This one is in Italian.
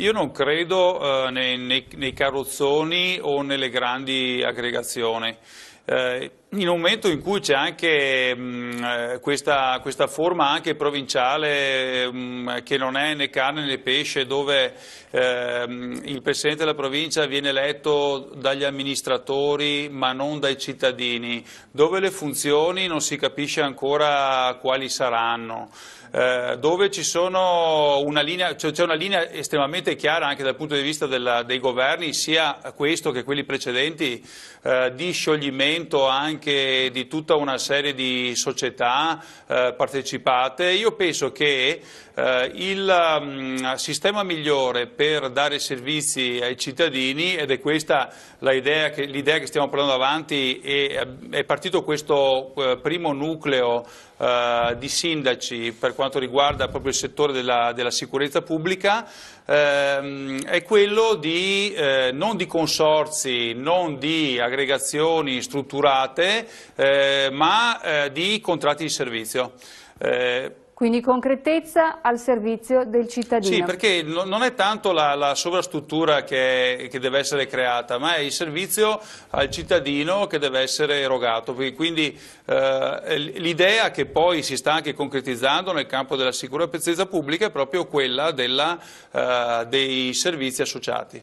Io non credo eh, nei, nei, nei carrozzoni o nelle grandi aggregazioni. Eh, in un momento in cui c'è anche mh, mm, eh, questa, questa, forma anche provinciale mh, mm, che non è né carne né pesce, dove ehm, il Presidente della provincia viene eletto dagli amministratori ma non dai cittadini, dove le funzioni non si capisce ancora quali saranno, eh, dove cioè c'è una, cioè una linea estremamente chiara anche dal punto di vista della, dei governi, sia questo che quelli precedenti, eh, di scioglimento coinvolgimento anche di tutta una serie di società eh, partecipate, io penso che eh, il mh, mm, sistema migliore per dare servizi ai cittadini, ed è questa l'idea che, che, stiamo portando avanti, e, eh, è partito questo eh, primo nucleo eh, di sindaci per quanto riguarda proprio il settore della, della sicurezza pubblica, ehm, è quello di, eh, non di consorzi, non di aggregazioni strutturali, strutturate, eh, ma eh, di contratti di servizio. Eh, quindi concretezza al servizio del cittadino. Sì, perché non è tanto la, la sovrastruttura che, che, deve essere creata, ma è il servizio al cittadino che deve essere erogato. Quindi eh, l'idea che poi si sta anche concretizzando nel campo della sicurezza pubblica è proprio quella della, eh, dei servizi associati.